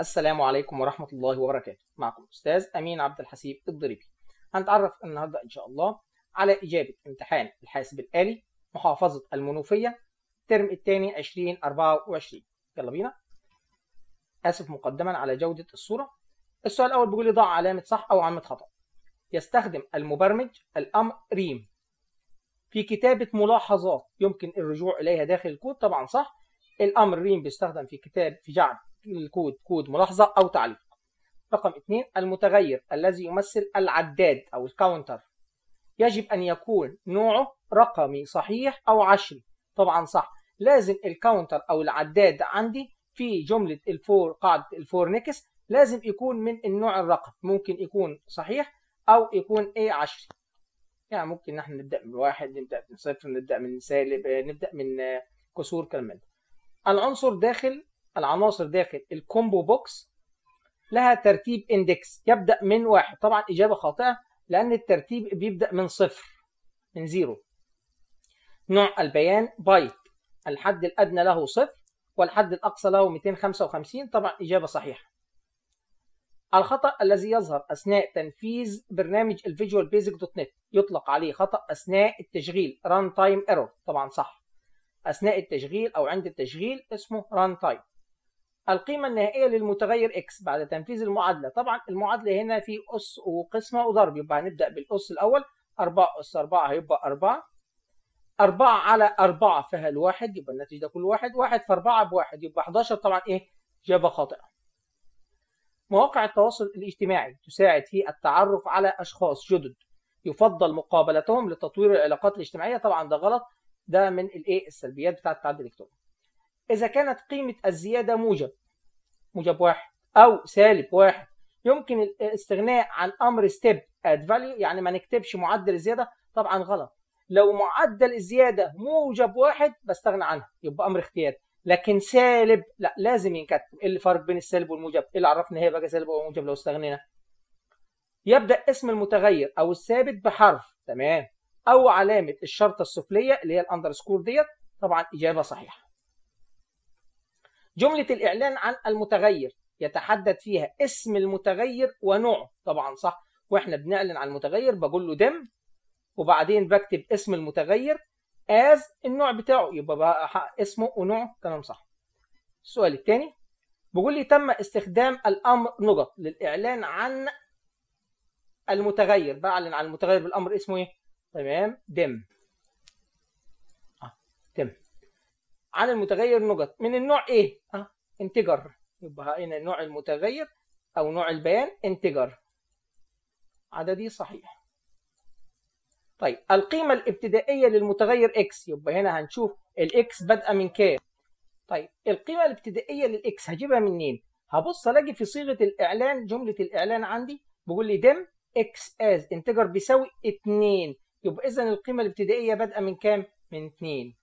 السلام عليكم ورحمة الله وبركاته معكم الأستاذ أمين عبد الحسيب الضريبي هنتعرف النهاردة إن شاء الله على إجابة امتحان الحاسب الآلي محافظة المنوفية ترم الثاني 2024 يلا بينا آسف مقدما على جودة الصورة السؤال الأول بيقول لي ضع علامة صح أو علامة خطأ يستخدم المبرمج الأمر ريم في كتابة ملاحظات يمكن الرجوع إليها داخل الكود طبعا صح الأمر ريم بيستخدم في كتاب في جعل الكود كود ملاحظة أو تعليق رقم اثنين المتغير الذي يمثل العداد أو الكاونتر يجب أن يكون نوعه رقمي صحيح أو عشري طبعا صح لازم الكاونتر أو العداد عندي في جملة الفور قاعدة الفور نكس لازم يكون من النوع الرقم ممكن يكون صحيح أو يكون إيه عشري يعني ممكن ان احنا نبدا من واحد نبدا من صفر نبدا من سالب نبدا من كسور كلام العنصر داخل العناصر داخل الكومبو بوكس لها ترتيب اندكس يبدا من واحد طبعا اجابه خاطئه لان الترتيب بيبدا من صفر من زيرو نوع البيان بايت الحد الادنى له صفر والحد الاقصى له 255 طبعا اجابه صحيحه الخطأ الذي يظهر أثناء تنفيذ برنامج الفيجوال بيزك دوت نت يطلق عليه خطأ أثناء التشغيل ران تايم ايرور طبعا صح أثناء التشغيل أو عند التشغيل اسمه ران تايم القيمة النهائية للمتغير x بعد تنفيذ المعادلة طبعا المعادلة هنا في أس وقسمة وضرب يبقى هنبدأ بالأس الأول 4 أس 4 هيبقى 4 4 على 4 فهل واحد يبقى الناتج ده كله واحد واحد في 4 بواحد يبقى 11 طبعا إيه إجابة خاطئة مواقع التواصل الاجتماعي تساعد في التعرف على أشخاص جدد يفضل مقابلتهم لتطوير العلاقات الاجتماعية طبعا ده غلط ده من الإيه السلبيات بتاعة التعدي الإلكتروني إذا كانت قيمة الزيادة موجب موجب واحد أو سالب واحد يمكن الاستغناء عن أمر ستيب اد فاليو يعني ما نكتبش معدل الزيادة طبعا غلط لو معدل الزيادة موجب واحد بستغنى عنها يبقى أمر اختياري لكن سالب لا لازم ينكتب ايه الفرق بين السالب والموجب ايه اللي عرفنا هي بقى سالب او موجب لو استغنينا يبدا اسم المتغير او الثابت بحرف تمام او علامه الشرطه السفليه اللي هي الاندرسكور ديت طبعا اجابه صحيحه جملة الإعلان عن المتغير يتحدد فيها اسم المتغير ونوعه طبعا صح واحنا بنعلن عن المتغير بقول له دم وبعدين بكتب اسم المتغير as النوع بتاعه يبقى بقى اسمه ونوعه تمام صح السؤال الثاني بقول لي تم استخدام الامر نقط للاعلان عن المتغير بعلن عن المتغير بالامر اسمه ايه تمام دم على المتغير نقط من النوع ايه؟ اه انتجر يبقى هنا النوع المتغير او نوع البيان انتجر عددي صحيح طيب القيمة الابتدائية للمتغير اكس يبقى هنا هنشوف الاكس بادئة من كام طيب القيمة الابتدائية للاكس هجيبها منين؟ هبص الاقي في صيغة الاعلان جملة الاعلان عندي بيقول لي دم اكس از انتجر بيساوي 2 يبقى اذا القيمة الابتدائية بادئة من كام؟ من 2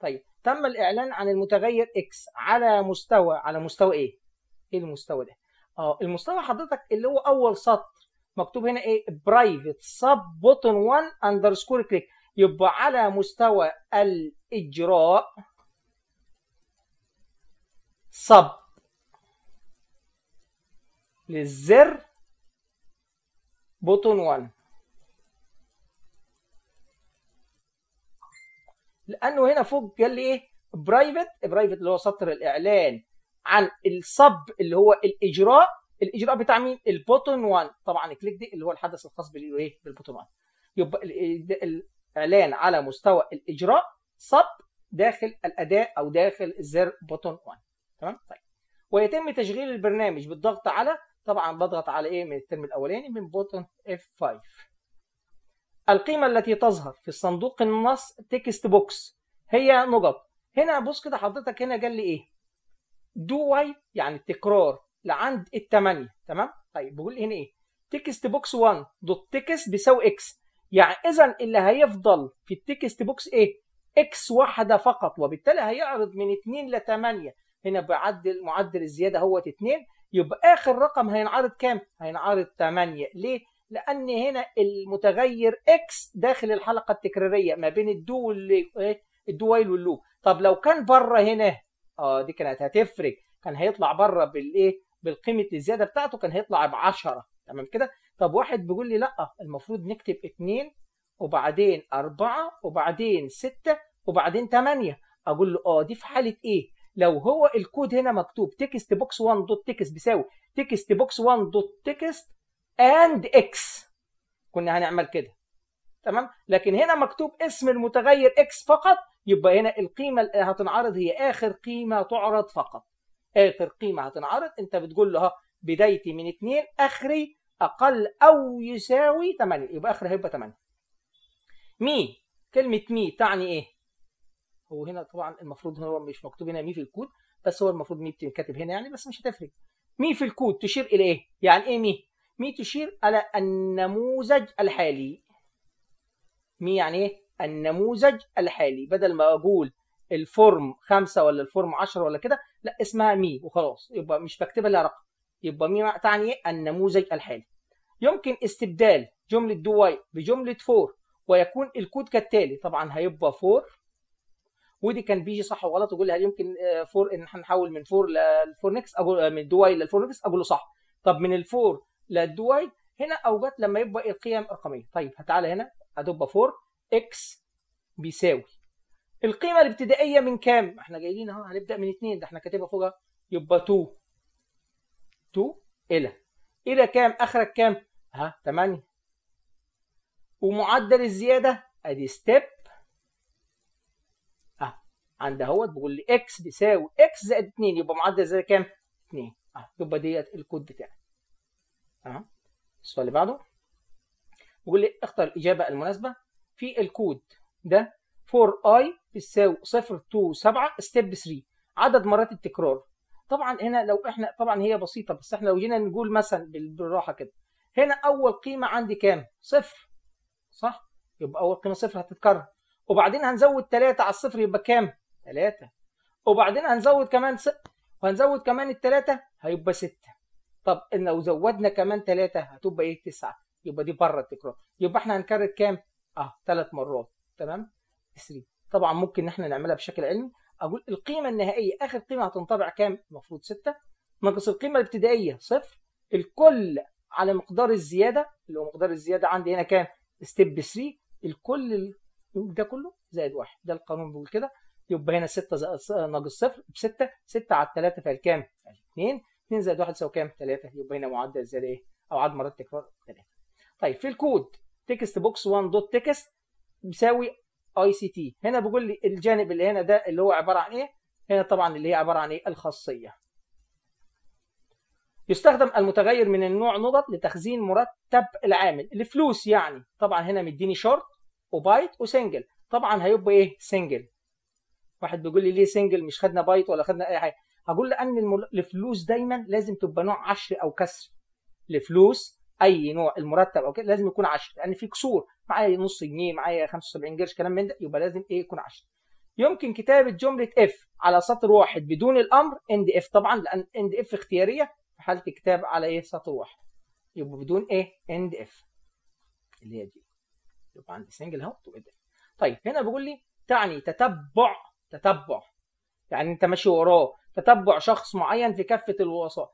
طيب تم الاعلان عن المتغير اكس على مستوى على مستوى ايه ايه المستوى ده اه المستوى حضرتك اللي هو اول سطر مكتوب هنا ايه برايفت سب بوتن 1 اندرسكور كليك يبقى على مستوى الاجراء سب للزر بوتون 1 لانه هنا فوق قال لي ايه برايفت برايفت اللي هو سطر الاعلان عن الصب اللي هو الاجراء الاجراء بتاع مين البوتون 1 طبعا الكليك دي اللي هو الحدث الخاص بالايه بالبوتون 1 يبقى الاعلان على مستوى الاجراء صب داخل الاداء او داخل الزر بوتون 1 تمام طيب ويتم تشغيل البرنامج بالضغط على طبعا بضغط على ايه من الترم الاولاني من بوتون اف 5 القيمة التي تظهر في صندوق النص تكست بوكس هي نقط هنا بص كده حضرتك هنا قال لي ايه دو واي يعني التكرار لعند الثمانية تمام طيب بقول هنا ايه تكست بوكس 1 دوت تكست بيساوي اكس يعني اذا اللي هيفضل في التكست بوكس ايه اكس واحدة فقط وبالتالي هيعرض من 2 ل 8 هنا بعدل معدل الزيادة هو 2 يبقى اخر رقم هينعرض كام هينعرض 8 ليه لان هنا المتغير اكس داخل الحلقه التكراريه ما بين الدو وايل إيه؟ واللو طب لو كان بره هنا اه دي كانت هتفرق كان هيطلع بره بالايه بالقيمه الزياده بتاعته كان هيطلع ب 10 تمام كده طب واحد بيقول لي لا المفروض نكتب 2 وبعدين 4 وبعدين 6 وبعدين 8 اقول له اه دي في حاله ايه لو هو الكود هنا مكتوب تكست بوكس 1 دوت تكست بيساوي تكست بوكس 1 دوت تكست اند اكس كنا هنعمل كده تمام لكن هنا مكتوب اسم المتغير اكس فقط يبقى هنا القيمه اللي هتنعرض هي اخر قيمه تعرض فقط اخر قيمه هتنعرض انت بتقول له بدايتي من 2 اخري اقل او يساوي 8 يبقى اخري هيبقى 8 مي كلمه مي تعني ايه هو هنا طبعا المفروض هو مش مكتوب هنا مي في الكود بس هو المفروض مي بتنكتب هنا يعني بس مش هتفرق مي في الكود تشير الى ايه يعني ايه مي مي تشير على النموذج الحالي مي يعني ايه النموذج الحالي بدل ما اقول الفورم خمسة ولا الفورم عشرة ولا كده لا اسمها مي وخلاص يبقى مش بكتبها لها رقم يبقى مي تعني ايه النموذج الحالي يمكن استبدال جملة دو واي بجملة فور ويكون الكود كالتالي طبعا هيبقى فور ودي كان بيجي صح وغلط ويقول هل يمكن فور آه، ان احنا نحول من فور للفور نكس اقول آه، من دو واي للفور نكس اقول له صح طب من الفور واي هنا جت لما يبقى القيم رقميه طيب هتعالى هنا ادب 4 اكس بيساوي القيمه الابتدائيه من كام احنا جايين اهو هنبدا من 2 ده احنا كاتبها فوق يبقى 2 2 الى الى كام اخرك كام ها 8 ومعدل الزياده ادي ستيب عند اهوت بيقول لي اكس بيساوي اكس زائد 2 يبقى معدل زائد كام 2 اه يبقى ديت الكود بتاعي تمام السؤال اللي بعده بيقول لي اختر الاجابه المناسبه في الكود ده 4i بتساوي 027 ستيب 3 عدد مرات التكرار طبعا هنا لو احنا طبعا هي بسيطه بس احنا لو جينا نقول مثلا بالراحه كده هنا اول قيمه عندي كام؟ صفر صح؟ يبقى اول قيمه صفر هتتكرر وبعدين هنزود 3 على الصفر يبقى كام؟ 3 وبعدين هنزود كمان س... وهنزود كمان الثلاثه هيبقى 6 طب ان لو زودنا كمان ثلاثه هتبقى ايه تسعه يبقى دي بره التكرار يبقى احنا هنكرر كام؟ اه ثلاث مرات تمام 3 طبعا ممكن ان احنا نعملها بشكل علمي اقول القيمه النهائيه اخر قيمه هتنطبع كام؟ المفروض 6 ناقص القيمه الابتدائيه صفر الكل على مقدار الزياده اللي هو مقدار الزياده عندي هنا كام؟ ستيب 3 الكل ده كله زائد واحد ده القانون بيقول كده يبقى هنا 6 ناقص 0 ب 6 6 على 3 فالكام؟ 2 2 زائد 1 يساوي كام؟ 3 يبقى هنا معدل زائد ايه؟ او عدد مرات التكرار 3 طيب في الكود تكست بوكس 1 دوت تكست بيساوي اي سي تي هنا بيقول لي الجانب اللي هنا ده اللي هو عباره عن ايه؟ هنا طبعا اللي هي عباره عن ايه؟ الخاصيه يستخدم المتغير من النوع نقط لتخزين مرتب العامل الفلوس يعني طبعا هنا مديني شورت وبايت وسنجل طبعا هيبقى ايه سنجل واحد بيقول لي ليه سنجل مش خدنا بايت ولا خدنا اي حاجه هقول لان الفلوس دايما لازم تبقى نوع عشر او كسر لفلوس اي نوع المرتب او كده لازم يكون عشر لان في كسور معايا نص جنيه معايا 75 قرش كلام من ده يبقى لازم ايه يكون عشر يمكن كتابه جمله اف على سطر واحد بدون الامر اند اف طبعا لان اند اف اختياريه في حاله الكتاب على ايه سطر واحد يبقى بدون ايه اند اف اللي هي دي يبقى عندي سنجل اهو إيه طيب هنا بيقول لي تعني تتبع تتبع يعني انت ماشي وراه تتبع شخص معين في كافه الوسائط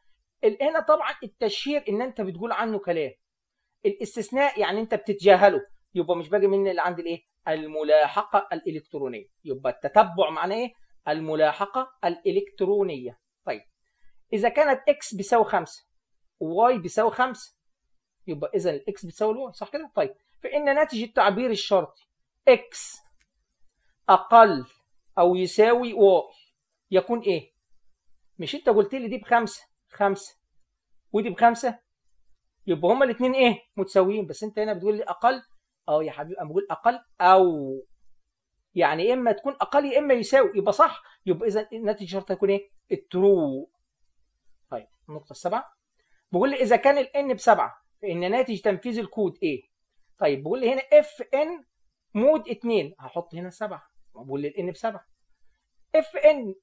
هنا طبعا التشهير ان انت بتقول عنه كلام الاستثناء يعني انت بتتجاهله يبقى مش باجي من اللي عند الايه الملاحقه الالكترونيه يبقى التتبع معناه ايه الملاحقه الالكترونيه طيب اذا كانت اكس بيساوي 5 وواي بيساوي 5 يبقى اذا الاكس بتساوي الواي صح كده طيب فان ناتج التعبير الشرطي اكس اقل او يساوي واي يكون ايه مش انت قلت لي دي بخمسة خمسة ودي بخمسة يبقى هما الاثنين ايه متساويين بس انت هنا بتقول لي اقل اه يا حبيبي انا بقول اقل او يعني اما تكون اقل يا اما يساوي يبقى صح يبقى اذا الناتج شرط يكون ايه الترو طيب النقطه السابعه بقول لي اذا كان ال ان بسبعه فان ناتج تنفيذ الكود ايه طيب بقول لي هنا اف ان مود 2 هحط هنا 7 بقول لي ال ان بسبعه اف ان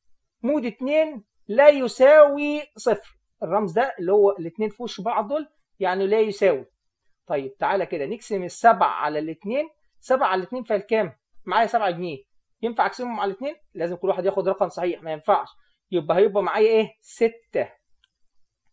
مود 2 لا يساوي صفر الرمز ده اللي هو الاثنين في وش بعض دول يعني لا يساوي طيب تعالى كده نقسم السبعة على الاثنين سبعة على الاثنين فيها الكام؟ معايا 7 جنيه ينفع اقسمهم على الاثنين؟ لازم كل واحد ياخد رقم صحيح ما ينفعش يبقى هيبقى معايا ايه؟ 6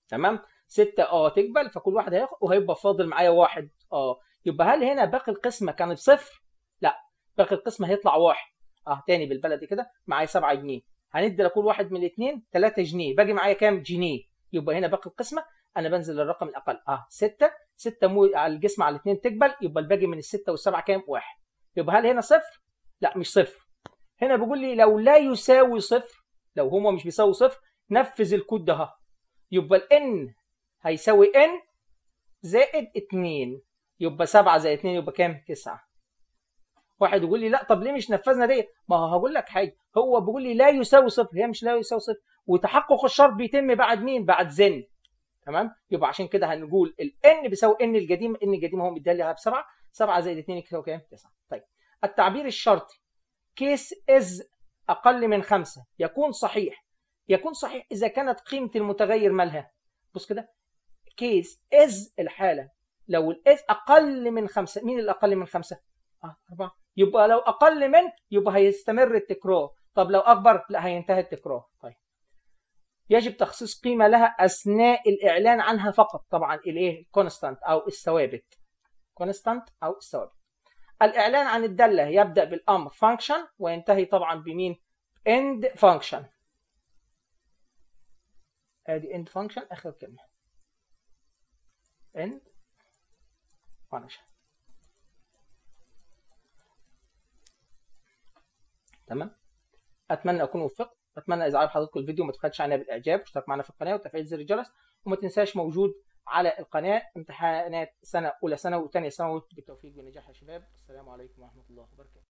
تمام؟ 6 اه تقبل فكل واحد هياخد وهيبقى فاضل معايا واحد اه يبقى هل هنا باقي القسمة كانت صفر لا باقي القسمة هيطلع واحد اه تاني بالبلدي كده معايا 7 جنيه هندي لكل واحد من الاثنين 3 جنيه باقي معايا كام جنيه يبقى هنا باقي القسمه انا بنزل للرقم الاقل اه 6 6 مو على القسمه على الاثنين تقبل يبقى الباقي من السته والسبعه كام واحد يبقى هل هنا صفر لا مش صفر هنا بيقول لي لو لا يساوي صفر لو هو مش بيساوي صفر نفذ الكود ده يبقى يبقى الان هيساوي ان زائد 2 يبقى 7 زائد 2 يبقى كام 9 واحد يقول لي لا طب ليه مش نفذنا ديت ما هو هقول لك حاجه هو بيقول لي لا يساوي صفر هي مش لا يساوي صفر وتحقق الشرط بيتم بعد مين بعد زن تمام يبقى عشان كده هنقول الان بيساوي ان القديم ان القديم هو مدالي لي ب 7 7 زائد 2 يساوي كام 9 طيب التعبير الشرطي كيس از اقل من 5 يكون صحيح يكون صحيح اذا كانت قيمه المتغير مالها بص كده كيس از الحاله لو الاس اقل من 5 مين الاقل من 5 اه 4 يبقى لو اقل من يبقى هيستمر التكرار طب لو اكبر لا هينتهي التكرار طيب يجب تخصيص قيمه لها اثناء الاعلان عنها فقط طبعا الايه كونستانت او الثوابت كونستانت او الثوابت الاعلان عن الداله يبدا بالامر فانكشن وينتهي طبعا بمين end function ادي end function اخر كلمه end function تمام اتمنى اكون وفقت اتمنى اذا عجب حضراتكم الفيديو ما تبخلش عنا بالاعجاب واشترك معنا في القناه وتفعيل زر الجرس وما تنساش موجود على القناه امتحانات سنه اولى ثانوي وثانيه ثانوي بالتوفيق والنجاح يا شباب السلام عليكم ورحمه الله وبركاته